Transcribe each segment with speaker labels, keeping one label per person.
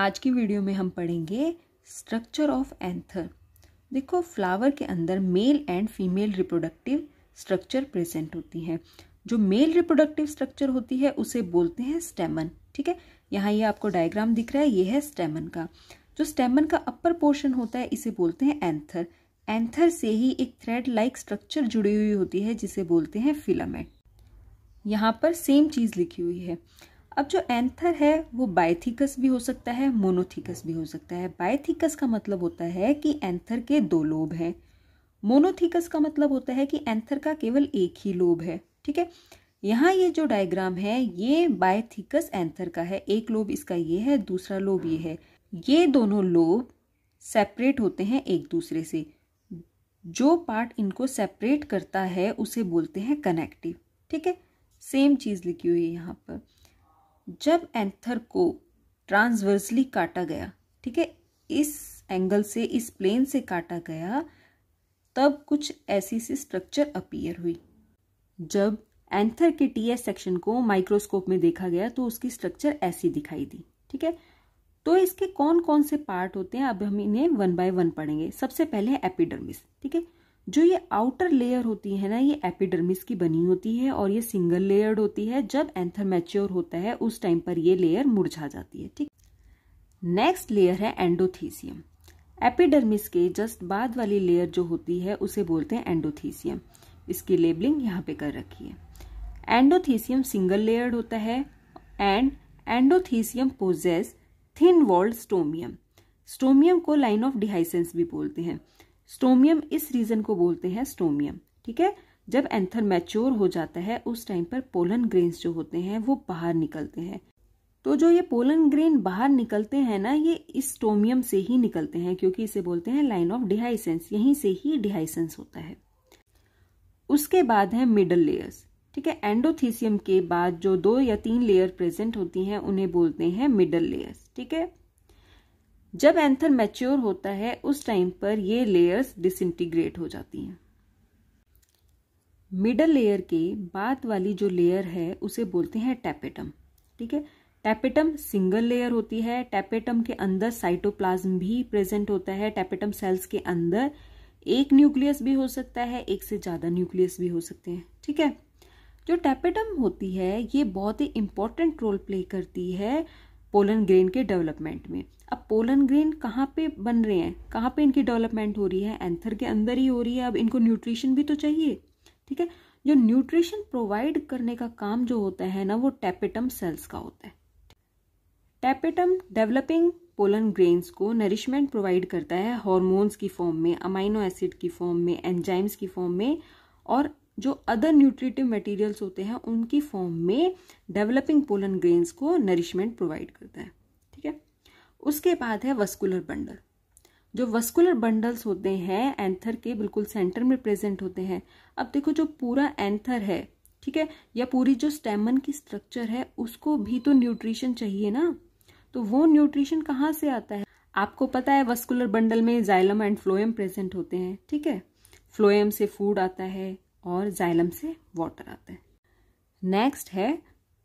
Speaker 1: आज की वीडियो में हम पढ़ेंगे स्ट्रक्चर ऑफ एंथर देखो फ्लावर के अंदर male and female reproductive structure present होती है जो मेल रिप्रोडक्टिव स्ट्रक्चर होती है उसे बोलते हैं स्टेमन ठीक है यहाँ ये आपको डायग्राम दिख रहा है ये है स्टेमन का जो स्टेमन का अपर पोर्शन होता है इसे बोलते हैं एंथर एंथर से ही एक थ्रेड लाइक स्ट्रक्चर जुड़ी हुई होती है जिसे बोलते हैं फिलामेंट यहाँ पर सेम चीज़ लिखी हुई है अब जो एंथर है वो बायथिकस भी हो सकता है मोनोथिकस भी हो सकता है बायथिकस का मतलब होता है कि एंथर के दो लोब हैं मोनोथिकस का मतलब होता है कि एंथर का केवल एक ही लोब है ठीक है यहाँ ये जो डायग्राम है ये बायथिकस एंथर का है एक लोब इसका ये है दूसरा लोब ये है ये दोनों लोब सेपरेट होते हैं एक दूसरे से जो पार्ट इनको सेपरेट करता है उसे बोलते हैं कनेक्टिव ठीक है सेम चीज़ लिखी हुई है यहाँ पर जब एंथर को ट्रांसवर्सली काटा गया ठीक है इस एंगल से इस प्लेन से काटा गया तब कुछ ऐसी सी स्ट्रक्चर अपीयर हुई जब एंथर के टी एस सेक्शन को माइक्रोस्कोप में देखा गया तो उसकी स्ट्रक्चर ऐसी दिखाई दी ठीक है तो इसके कौन कौन से पार्ट होते हैं अब हम इन्हें वन बाय वन पढ़ेंगे सबसे पहले एपिडर्मिस ठीक है जो ये आउटर लेयर होती है ना ये एपिडर्मिस की बनी होती है और ये सिंगल लेयर्ड होती है जब एंथर मैच्योर होता है उस टाइम पर ये लेयर मुरझा जाती है ठीक नेक्स्ट लेयर है एंडोथीसियम एपिडर्मिस के जस्ट बाद वाली लेयर जो होती है उसे बोलते हैं एंडोथीसियम इसकी लेबलिंग यहाँ पे कर रखी है एंडोथीसियम सिंगल लेयर्ड होता है and endothecium possess thin walled stomium stomium को लाइन ऑफ डिहाइसेंस भी बोलते हैं स्टोमियम इस रीजन को बोलते हैं स्टोमियम ठीक है जब एंथर मैच्योर हो जाता है उस टाइम पर पोलन ग्रेन्स जो होते हैं वो बाहर निकलते हैं तो जो ये पोलन ग्रेन बाहर निकलते हैं ना ये इस स्टोमियम से ही निकलते हैं क्योंकि इसे बोलते हैं लाइन ऑफ डिहाइसेंस यहीं से ही डिहाइसेंस होता है उसके बाद है मिडल लेयर्स ठीक है एंडोथीसियम के बाद जो दो या तीन लेयर प्रेजेंट होती हैं उन्हें बोलते हैं मिडल लेयर्स ठीक है जब एंथर मैच्योर होता है उस टाइम पर ये लेयर्स डिसइंटीग्रेट हो जाती हैं मिडल लेयर के बाद वाली जो लेयर है उसे बोलते हैं टैपेटम ठीक है टैपेटम सिंगल लेयर होती है टैपेटम के अंदर साइटोप्लाज्म भी प्रेजेंट होता है टैपेटम सेल्स के अंदर एक न्यूक्लियस भी हो सकता है एक से ज़्यादा न्यूक्लियस भी हो सकते हैं ठीक है जो टैपेटम होती है ये बहुत ही इंपॉर्टेंट रोल प्ले करती है पोलन ग्रेन के डेवलपमेंट में अब पोलन ग्रेन कहाँ पे बन रहे हैं कहाँ पे इनकी डेवलपमेंट हो रही है एंथर के अंदर ही हो रही है अब इनको न्यूट्रिशन भी तो चाहिए ठीक है जो न्यूट्रिशन प्रोवाइड करने का काम जो होता है ना वो टेपेटम सेल्स का होता है टैपेटम डेवलपिंग पोलन ग्रेन्स को नरिशमेंट प्रोवाइड करता है हॉर्मोन्स की फॉर्म में अमाइनो एसिड की फॉर्म में एंजाइम्स की फॉर्म में और जो अदर न्यूट्रिटिव मटेरियल्स होते हैं उनकी फॉर्म में डेवलपिंग पोलन ग्रेन्स को नरिशमेंट प्रोवाइड करता है ठीक है उसके बाद है वस्कुलर बंडल जो वस्कुलर बंडल्स होते हैं एंथर के बिल्कुल सेंटर में प्रेजेंट होते हैं अब देखो जो पूरा एंथर है ठीक है या पूरी जो स्टेमन की स्ट्रक्चर है उसको भी तो न्यूट्रिशन चाहिए ना तो वो न्यूट्रिशन कहाँ से आता है आपको पता है वस्कुलर बंडल में जाइलम एंड फ्लोएम प्रेजेंट होते हैं ठीक है फ्लोएम से फूड आता है और जाइलम से वाटर आता है नेक्स्ट है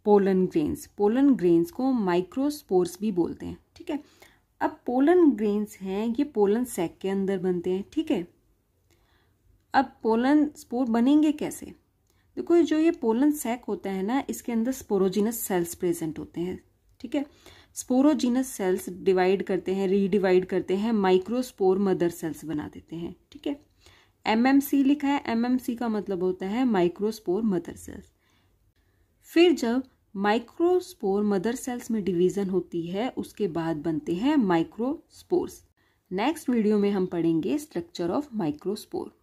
Speaker 1: पोलन ग्रेन्स पोलन ग्रेन्स को माइक्रोस्पोर्स भी बोलते हैं ठीक है अब पोलन ग्रेन्स हैं ये पोलन सैक के अंदर बनते हैं ठीक है अब पोलन स्पोर बनेंगे कैसे देखो जो ये पोलन सैक होता है ना इसके अंदर स्पोरोजिनस सेल्स प्रेजेंट होते हैं ठीक है स्पोरोजिनस सेल्स डिवाइड करते हैं रीडिवाइड करते हैं माइक्रोस्पोर मदर सेल्स बना देते हैं ठीक है एमएमसी लिखा है एमएमसी का मतलब होता है माइक्रोस्पोर मदर सेल्स फिर जब माइक्रोस्पोर मदर सेल्स में डिवीजन होती है उसके बाद बनते हैं माइक्रोस्पोर्स नेक्स्ट वीडियो में हम पढ़ेंगे स्ट्रक्चर ऑफ माइक्रोस्पोर